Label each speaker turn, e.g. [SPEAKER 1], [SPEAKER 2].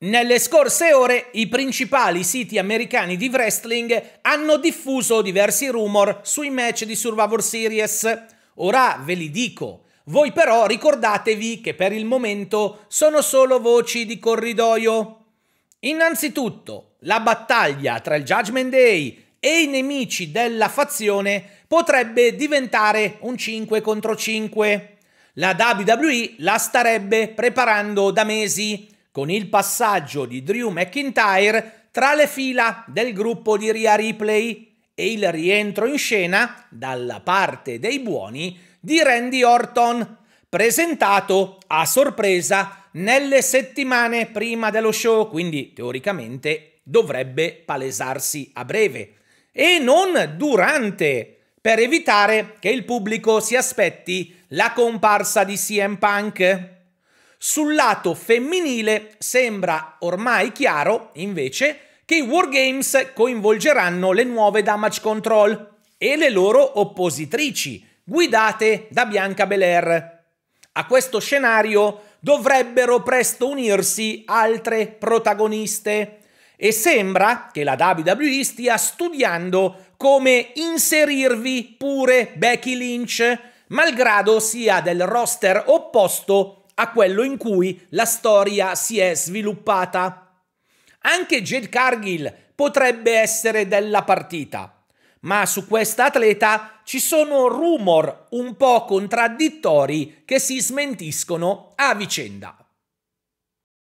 [SPEAKER 1] Nelle scorse ore i principali siti americani di wrestling hanno diffuso diversi rumor sui match di Survivor Series. Ora ve li dico. Voi però ricordatevi che per il momento sono solo voci di corridoio. Innanzitutto, la battaglia tra il Judgment Day e i nemici della fazione potrebbe diventare un 5 contro 5. La WWE la starebbe preparando da mesi con il passaggio di Drew McIntyre tra le fila del gruppo di Ria Ripley e il rientro in scena dalla parte dei buoni di Randy Orton, presentato a sorpresa nelle settimane prima dello show, quindi teoricamente dovrebbe palesarsi a breve e non durante, per evitare che il pubblico si aspetti la comparsa di CM Punk. Sul lato femminile sembra ormai chiaro, invece, che i Wargames coinvolgeranno le nuove Damage Control e le loro oppositrici, guidate da Bianca Belair. A questo scenario dovrebbero presto unirsi altre protagoniste e sembra che la WWE stia studiando come inserirvi pure Becky Lynch, malgrado sia del roster opposto a quello in cui la storia si è sviluppata. Anche Jade Cargill potrebbe essere della partita, ma su questa atleta ci sono rumor un po' contraddittori che si smentiscono a vicenda.